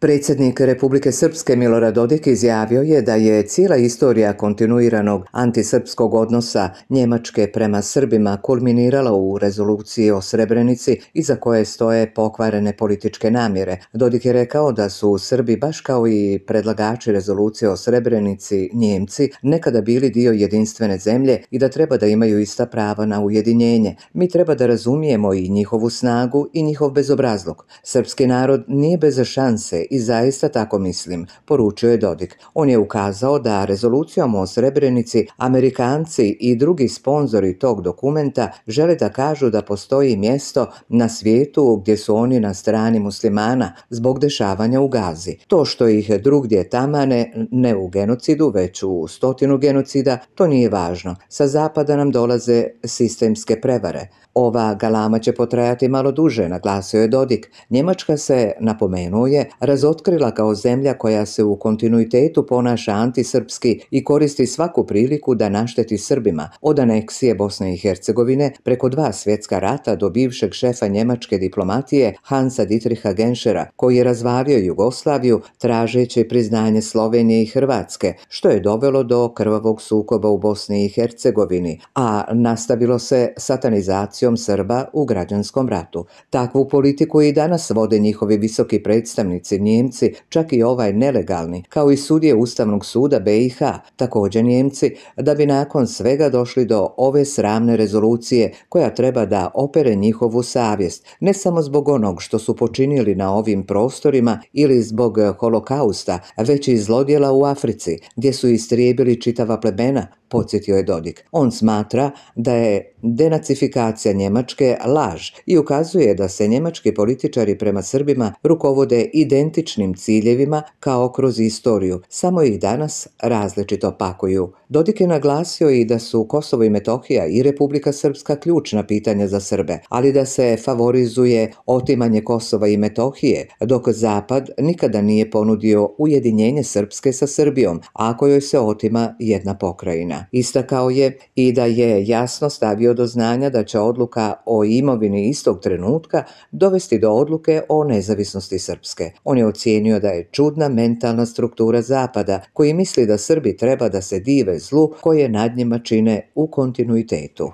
Predsjednik Republike Srpske Milorad Dodik izjavio je da je cijela istorija kontinuiranog antisrpskog odnosa Njemačke prema Srbima kulminirala u rezoluciji o Srebrenici iza koje stoje pokvarene političke namjere. Dodik je rekao da su Srbi baš kao i predlagači rezolucije o Srebrenici Njemci nekada bili dio jedinstvene zemlje i da treba da imaju ista prava na ujedinjenje. Mi treba da razumijemo i njihovu snagu i njihov bezobrazlog. Srpski narod nije bez šanse i zaista tako mislim, poručio je Dodik. On je ukazao da rezolucijom o Srebrenici Amerikanci i drugi sponzori tog dokumenta žele da kažu da postoji mjesto na svijetu gdje su oni na strani muslimana zbog dešavanja u Gazi. To što ih drugdje tamane, ne u genocidu, već u stotinu genocida, to nije važno. Sa zapada nam dolaze sistemske prevare. Ova galama će potrajati malo duže, naglasio je Dodik. Njemačka se, napomenuje, razotkrila kao zemlja koja se u kontinuitetu ponaša antisrpski i koristi svaku priliku da našteti Srbima od aneksije Bosne i Hercegovine preko dva svjetska rata do bivšeg šefa njemačke diplomatije Hansa Dietricha Genschera koji je razvalio Jugoslaviju tražeći priznanje Slovenije i Hrvatske što je dovelo do krvavog sukoba u Bosni i Hercegovini, a nastavilo se satanizacijom Srba u građanskom ratu. Takvu politiku i danas vode njihovi visoki predstavnici Nijemci, čak i ovaj nelegalni, kao i sudje Ustavnog suda BiH, također Nijemci, da bi nakon svega došli do ove sramne rezolucije koja treba da opere njihovu savjest, ne samo zbog onog što su počinili na ovim prostorima ili zbog eh, holokausta, već i zlodjela u Africi, gdje su istrijebili čitava plebena, podsjetio je Dodik. On smatra da je denacifikacija Njemačke laž i ukazuje da se njemački političari prema Srbima rukovode ident čnim ciljevima kao kroz istoriju, samo ih danas različito pakuju. Dodik je naglasio i da su Kosovo i Metohija i Republika Srpska ključna pitanja za Srbe, ali da se favorizuje otimanje Kosova i Metohije, dok Zapad nikada nije ponudio ujedinjenje Srpske sa Srbijom, ako joj se otima jedna pokrajina. Istakao je i da je jasno stavio do znanja da će odluka o imovini istog trenutka dovesti do odluke o nezavisnosti Srpske. On je ocijenio da je čudna mentalna struktura Zapada, koji misli da Srbi treba da se dive zlu koje nad njima čine u kontinuitetu.